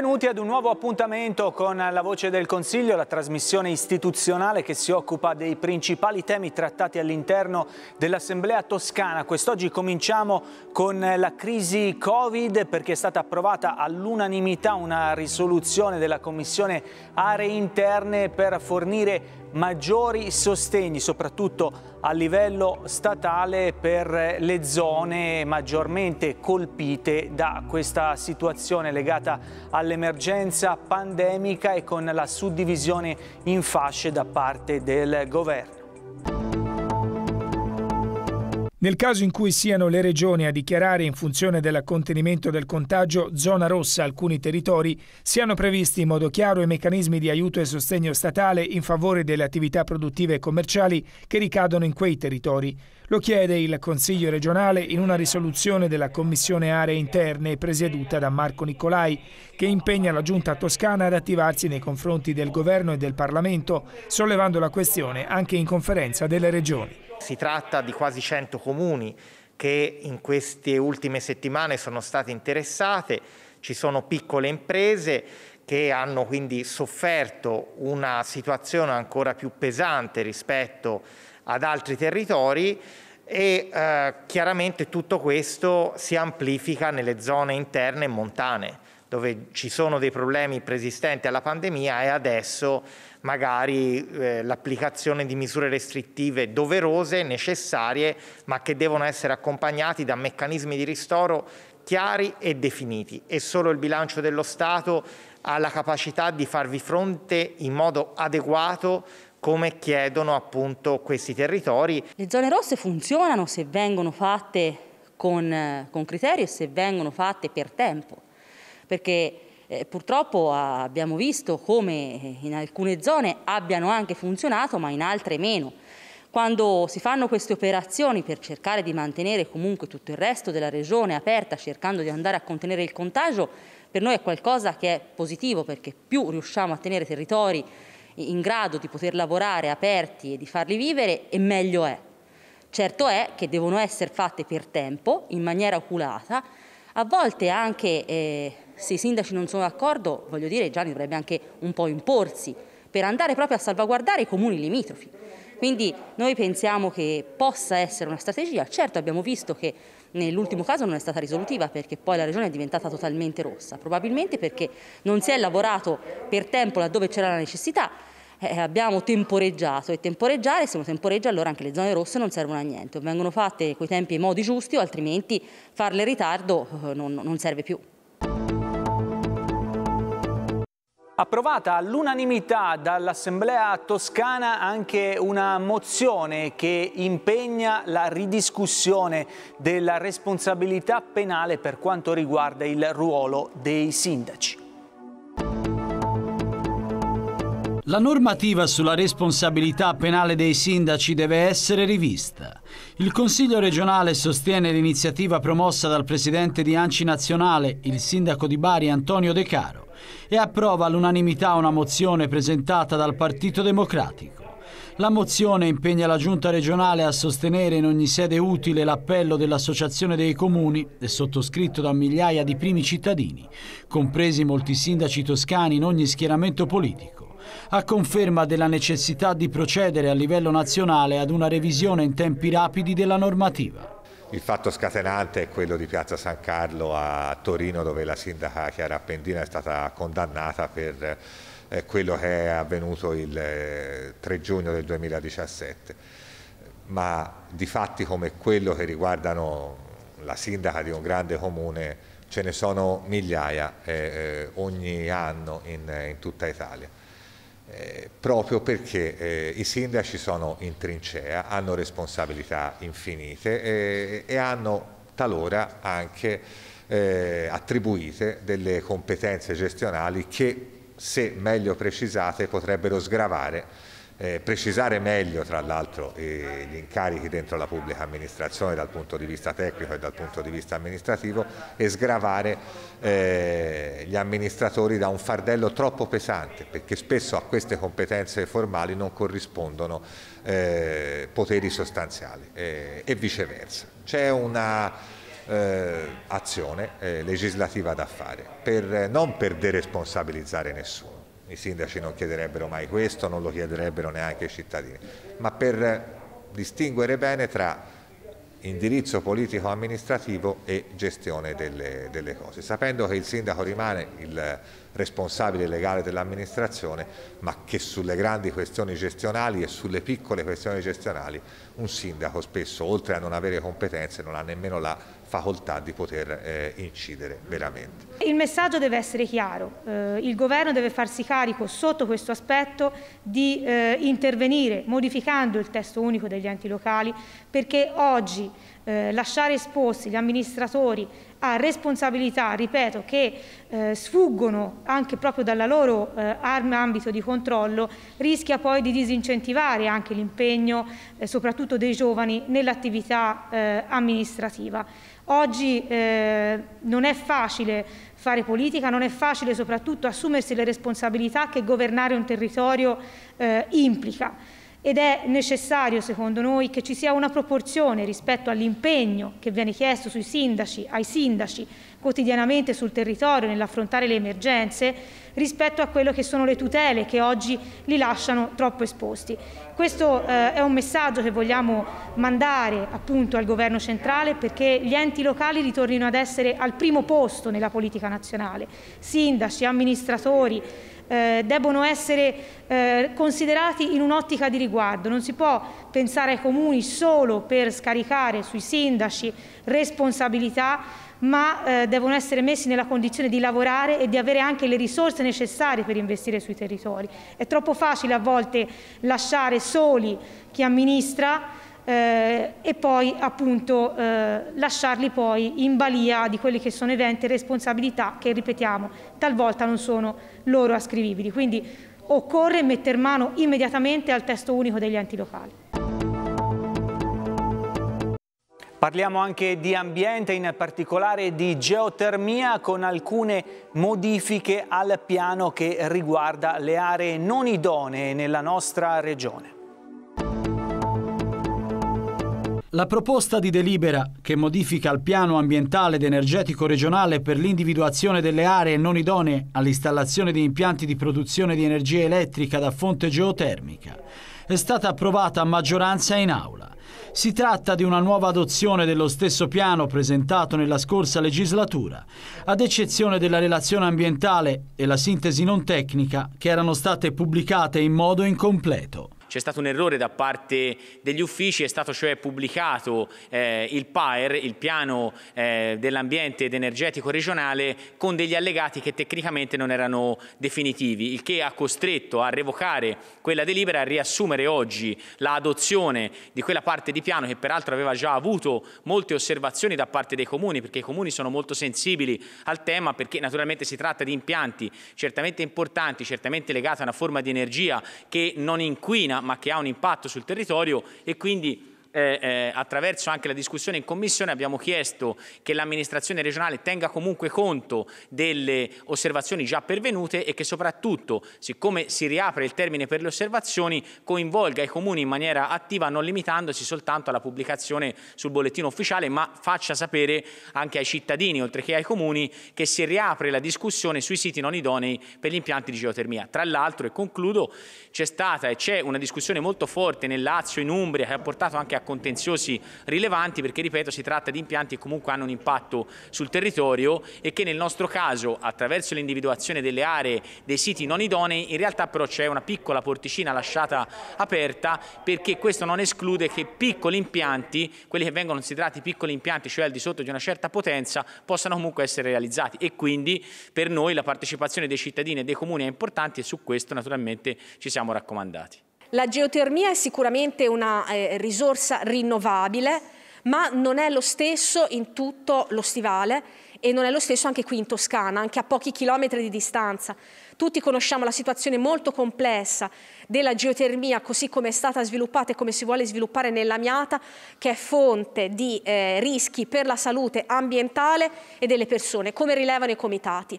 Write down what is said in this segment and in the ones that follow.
Benvenuti ad un nuovo appuntamento con La Voce del Consiglio, la trasmissione istituzionale che si occupa dei principali temi trattati all'interno dell'Assemblea toscana. Quest'oggi cominciamo con la crisi Covid perché è stata approvata all'unanimità una risoluzione della Commissione Aree Interne per fornire maggiori sostegni, soprattutto a livello statale, per le zone maggiormente colpite da questa situazione legata all'emergenza pandemica e con la suddivisione in fasce da parte del governo. Nel caso in cui siano le regioni a dichiarare in funzione del contenimento del contagio zona rossa alcuni territori, siano previsti in modo chiaro i meccanismi di aiuto e sostegno statale in favore delle attività produttive e commerciali che ricadono in quei territori. Lo chiede il Consiglio regionale in una risoluzione della Commissione Aree Interne presieduta da Marco Nicolai, che impegna la Giunta toscana ad attivarsi nei confronti del Governo e del Parlamento, sollevando la questione anche in conferenza delle regioni. Si tratta di quasi 100 comuni che in queste ultime settimane sono state interessate, ci sono piccole imprese che hanno quindi sofferto una situazione ancora più pesante rispetto ad altri territori e eh, chiaramente tutto questo si amplifica nelle zone interne e montane dove ci sono dei problemi preesistenti alla pandemia e adesso magari eh, l'applicazione di misure restrittive doverose, necessarie, ma che devono essere accompagnati da meccanismi di ristoro chiari e definiti e solo il bilancio dello Stato ha la capacità di farvi fronte in modo adeguato come chiedono appunto questi territori. Le zone rosse funzionano se vengono fatte con, eh, con criteri e se vengono fatte per tempo perché eh, purtroppo ah, abbiamo visto come eh, in alcune zone abbiano anche funzionato ma in altre meno. Quando si fanno queste operazioni per cercare di mantenere comunque tutto il resto della regione aperta, cercando di andare a contenere il contagio, per noi è qualcosa che è positivo perché più riusciamo a tenere territori in grado di poter lavorare aperti e di farli vivere e meglio è. Certo è che devono essere fatte per tempo, in maniera oculata, a volte anche eh, se i sindaci non sono d'accordo, voglio dire, Gianni dovrebbe anche un po' imporsi per andare proprio a salvaguardare i comuni limitrofi. Quindi noi pensiamo che possa essere una strategia, certo abbiamo visto che nell'ultimo caso non è stata risolutiva perché poi la regione è diventata totalmente rossa, probabilmente perché non si è lavorato per tempo laddove c'era la necessità, eh, abbiamo temporeggiato e temporeggiare, se uno temporeggia allora anche le zone rosse non servono a niente, vengono fatte coi tempi e modi giusti o altrimenti farle in ritardo eh, non, non serve più. approvata all'unanimità dall'Assemblea toscana anche una mozione che impegna la ridiscussione della responsabilità penale per quanto riguarda il ruolo dei sindaci. La normativa sulla responsabilità penale dei sindaci deve essere rivista. Il Consiglio regionale sostiene l'iniziativa promossa dal presidente di Anci Nazionale, il sindaco di Bari Antonio De Caro e approva all'unanimità una mozione presentata dal Partito Democratico. La mozione impegna la Giunta regionale a sostenere in ogni sede utile l'appello dell'Associazione dei Comuni e sottoscritto da migliaia di primi cittadini, compresi molti sindaci toscani in ogni schieramento politico a conferma della necessità di procedere a livello nazionale ad una revisione in tempi rapidi della normativa. Il fatto scatenante è quello di Piazza San Carlo a Torino dove la sindaca Chiara Appendina è stata condannata per eh, quello che è avvenuto il 3 eh, giugno del 2017. Ma di fatti come quello che riguardano la sindaca di un grande comune ce ne sono migliaia eh, eh ogni anno in, in tutta Italia. Eh, proprio perché eh, i sindaci sono in trincea, hanno responsabilità infinite eh, e hanno talora anche eh, attribuite delle competenze gestionali che, se meglio precisate, potrebbero sgravare eh, precisare meglio tra l'altro eh, gli incarichi dentro la pubblica amministrazione dal punto di vista tecnico e dal punto di vista amministrativo e sgravare eh, gli amministratori da un fardello troppo pesante perché spesso a queste competenze formali non corrispondono eh, poteri sostanziali eh, e viceversa. C'è una eh, azione legislativa da fare per non per deresponsabilizzare nessuno i sindaci non chiederebbero mai questo, non lo chiederebbero neanche i cittadini, ma per distinguere bene tra indirizzo politico-amministrativo e gestione delle, delle, cose, sapendo che il sindaco rimane il responsabile legale dell'amministrazione, ma che sulle grandi questioni gestionali e sulle piccole questioni gestionali un sindaco spesso, oltre a non avere competenze, non ha nemmeno la facoltà di poter eh, incidere veramente. Il messaggio deve essere chiaro, eh, il governo deve farsi carico sotto questo aspetto di eh, intervenire modificando il testo unico degli enti locali perché oggi eh, lasciare esposti gli amministratori a responsabilità, ripeto, che eh, sfuggono anche proprio dalla loro eh, ambito di controllo, rischia poi di disincentivare anche l'impegno eh, soprattutto dei giovani nell'attività eh, amministrativa. Oggi eh, non è facile fare politica, non è facile soprattutto assumersi le responsabilità che governare un territorio eh, implica ed è necessario secondo noi che ci sia una proporzione rispetto all'impegno che viene chiesto sui sindaci, ai sindaci quotidianamente sul territorio nell'affrontare le emergenze rispetto a quello che sono le tutele che oggi li lasciano troppo esposti. Questo eh, è un messaggio che vogliamo mandare appunto al governo centrale perché gli enti locali ritornino ad essere al primo posto nella politica nazionale, sindaci, amministratori, eh, debbono essere eh, considerati in un'ottica di riguardo. Non si può pensare ai comuni solo per scaricare sui sindaci responsabilità, ma eh, devono essere messi nella condizione di lavorare e di avere anche le risorse necessarie per investire sui territori. È troppo facile a volte lasciare soli chi amministra eh, e poi appunto eh, lasciarli poi in balia di quelli che sono eventi e responsabilità che ripetiamo talvolta non sono loro ascrivibili. Quindi occorre mettere mano immediatamente al testo unico degli enti locali. Parliamo anche di ambiente, in particolare di geotermia con alcune modifiche al piano che riguarda le aree non idonee nella nostra regione. La proposta di delibera, che modifica il piano ambientale ed energetico regionale per l'individuazione delle aree non idonee all'installazione di impianti di produzione di energia elettrica da fonte geotermica, è stata approvata a maggioranza in aula. Si tratta di una nuova adozione dello stesso piano presentato nella scorsa legislatura, ad eccezione della relazione ambientale e la sintesi non tecnica che erano state pubblicate in modo incompleto c'è stato un errore da parte degli uffici, è stato cioè pubblicato eh, il PAER, il piano eh, dell'ambiente ed energetico regionale, con degli allegati che tecnicamente non erano definitivi, il che ha costretto a revocare quella delibera, a riassumere oggi l'adozione di quella parte di piano che peraltro aveva già avuto molte osservazioni da parte dei comuni, perché i comuni sono molto sensibili al tema, perché naturalmente si tratta di impianti certamente importanti, certamente legati a una forma di energia che non inquina ma che ha un impatto sul territorio e quindi eh, eh, attraverso anche la discussione in Commissione abbiamo chiesto che l'amministrazione regionale tenga comunque conto delle osservazioni già pervenute e che soprattutto, siccome si riapre il termine per le osservazioni, coinvolga i comuni in maniera attiva, non limitandosi soltanto alla pubblicazione sul bollettino ufficiale, ma faccia sapere anche ai cittadini, oltre che ai comuni, che si riapre la discussione sui siti non idonei per gli impianti di geotermia. Tra l'altro, e concludo, c'è stata e c'è una discussione molto forte nel Lazio, in Umbria, che ha portato anche a a contenziosi rilevanti perché, ripeto, si tratta di impianti che comunque hanno un impatto sul territorio e che nel nostro caso, attraverso l'individuazione delle aree dei siti non idonei, in realtà però c'è una piccola porticina lasciata aperta perché questo non esclude che piccoli impianti, quelli che vengono considerati piccoli impianti, cioè al di sotto di una certa potenza, possano comunque essere realizzati e quindi per noi la partecipazione dei cittadini e dei comuni è importante e su questo naturalmente ci siamo raccomandati. La geotermia è sicuramente una eh, risorsa rinnovabile, ma non è lo stesso in tutto lo stivale e non è lo stesso anche qui in Toscana, anche a pochi chilometri di distanza. Tutti conosciamo la situazione molto complessa della geotermia così come è stata sviluppata e come si vuole sviluppare nell'Amiata, che è fonte di eh, rischi per la salute ambientale e delle persone, come rilevano i comitati.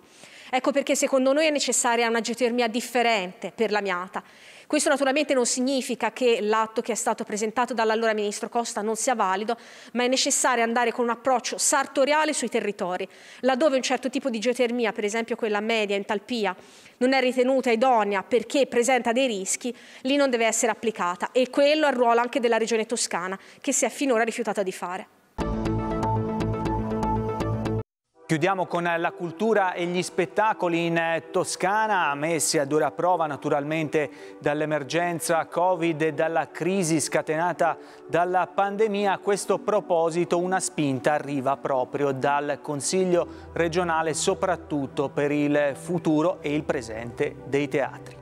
Ecco perché secondo noi è necessaria una geotermia differente per l'amiata. Questo naturalmente non significa che l'atto che è stato presentato dall'allora ministro Costa non sia valido, ma è necessario andare con un approccio sartoriale sui territori, laddove un certo tipo di geotermia, per esempio quella media in Talpia, non è ritenuta idonea perché presenta dei rischi, lì non deve essere applicata e quello è il ruolo anche della regione toscana che si è finora rifiutata di fare. Chiudiamo con eh, la cultura e gli spettacoli in eh, Toscana, messi a dura prova naturalmente dall'emergenza Covid e dalla crisi scatenata dalla pandemia. A questo proposito una spinta arriva proprio dal Consiglio regionale, soprattutto per il futuro e il presente dei teatri.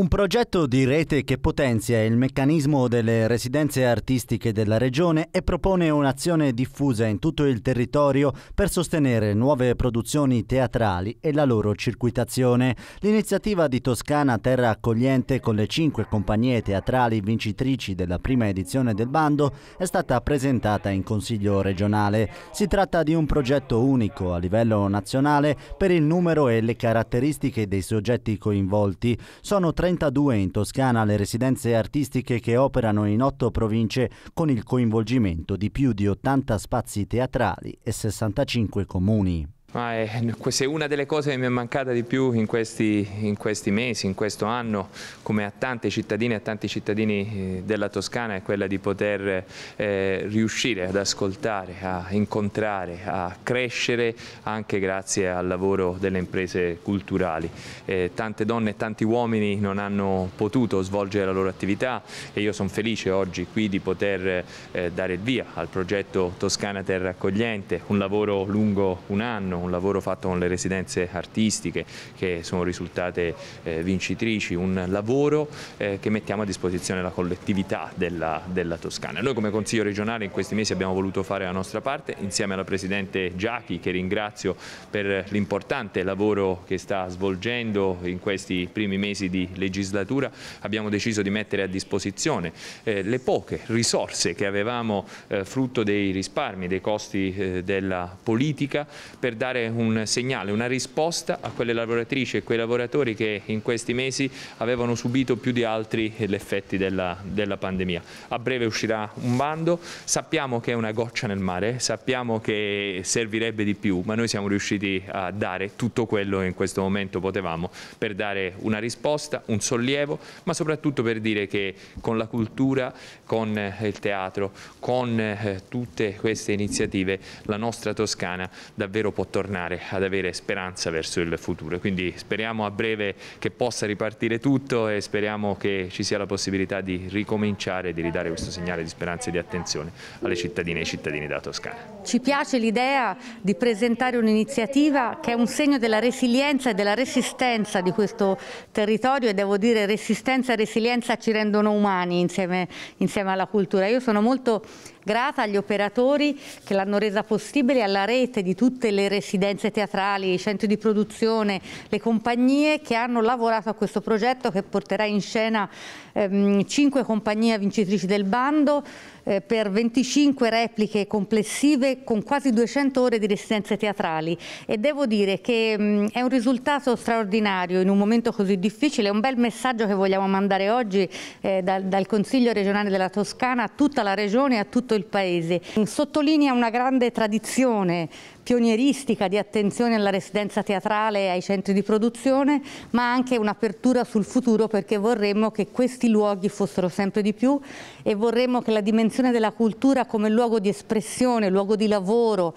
Un progetto di rete che potenzia il meccanismo delle residenze artistiche della regione e propone un'azione diffusa in tutto il territorio per sostenere nuove produzioni teatrali e la loro circuitazione. L'iniziativa di Toscana Terra Accogliente con le cinque compagnie teatrali vincitrici della prima edizione del bando è stata presentata in Consiglio regionale. Si tratta di un progetto unico a livello nazionale per il numero e le caratteristiche dei soggetti coinvolti. Sono 30 32 in Toscana le residenze artistiche che operano in otto province con il coinvolgimento di più di 80 spazi teatrali e 65 comuni. Ma è, eh, questa è una delle cose che mi è mancata di più in questi, in questi mesi, in questo anno, come a tante cittadine e a tanti cittadini eh, della Toscana, è quella di poter eh, riuscire ad ascoltare, a incontrare, a crescere anche grazie al lavoro delle imprese culturali. Eh, tante donne e tanti uomini non hanno potuto svolgere la loro attività e io sono felice oggi qui di poter eh, dare il via al progetto Toscana Terra Accogliente, un lavoro lungo un anno, un lavoro fatto con le residenze artistiche che sono risultate eh, vincitrici, un lavoro eh, che mettiamo a disposizione la collettività della, della, Toscana. Noi come Consiglio regionale in questi mesi abbiamo voluto fare la nostra parte insieme alla Presidente Giachi che ringrazio per l'importante lavoro che sta svolgendo in questi primi mesi di legislatura, abbiamo deciso di mettere a disposizione eh, le poche risorse che avevamo eh, frutto dei risparmi, dei costi eh, della politica per dare dare un segnale, una risposta a quelle lavoratrici e quei lavoratori che in questi mesi avevano subito più di altri gli effetti della, della pandemia. A breve uscirà un bando, sappiamo che è una goccia nel mare, sappiamo che servirebbe di più, ma noi siamo riusciti a dare tutto quello che in questo momento potevamo per dare una risposta, un sollievo, ma soprattutto per dire che con la cultura, con eh, il teatro, con eh, tutte queste iniziative la nostra Toscana davvero può tornare tornare ad avere speranza verso il futuro. Quindi speriamo a breve che possa ripartire tutto e speriamo che ci sia la possibilità di ricominciare e di ridare questo segnale di speranza e di attenzione alle cittadine e ai cittadini della Toscana. Ci piace l'idea di presentare un'iniziativa che è un segno della resilienza e della resistenza di questo territorio e devo dire resistenza e resilienza ci rendono umani insieme, insieme alla cultura. Io sono molto grata agli operatori che l'hanno resa possibile, alla rete di tutte le residenze teatrali, i centri di produzione, le compagnie che hanno lavorato a questo progetto che porterà in scena ehm, 5 compagnie vincitrici del bando eh, per 25 repliche complessive con quasi 200 ore di residenze teatrali e devo dire che mh, mm, è un risultato straordinario in un momento così difficile, è un bel messaggio che vogliamo mandare oggi eh, dal, dal Consiglio regionale della Toscana a tutta la regione e a tutto il il paese. Sottolinea una grande tradizione pionieristica di attenzione alla residenza teatrale e ai centri di produzione, ma anche un'apertura sul futuro perché vorremmo che questi luoghi fossero sempre di più e vorremmo che la dimensione della cultura come luogo di espressione, luogo di lavoro,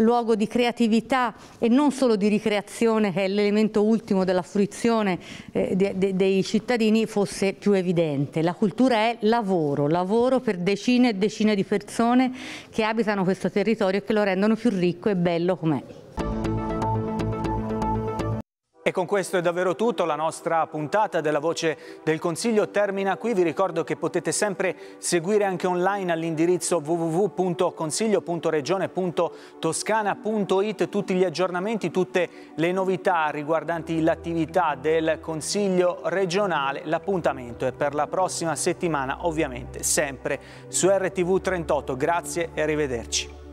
luogo di creatività e non solo di ricreazione che è l'elemento ultimo della fruizione eh, de, de, dei cittadini fosse più evidente. La cultura è lavoro, lavoro per decine e decine di persone persone che abitano questo territorio e che lo rendono più ricco e bello com'è. E con questo è davvero tutto, la nostra puntata della Voce del Consiglio termina qui, vi ricordo che potete sempre seguire anche online all'indirizzo www.consiglio.regione.toscana.it tutti gli aggiornamenti, tutte le novità riguardanti l'attività del Consiglio regionale, l'appuntamento è per la prossima settimana ovviamente sempre su RTV 38, grazie e arrivederci.